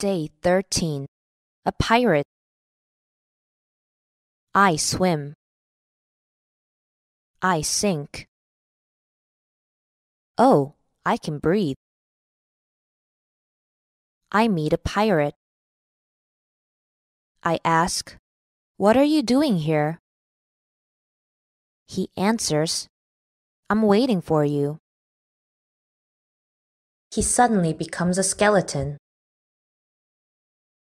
Day 13 A Pirate I swim. I sink. Oh, I can breathe. I meet a pirate. I ask, What are you doing here? He answers, I'm waiting for you. He suddenly becomes a skeleton.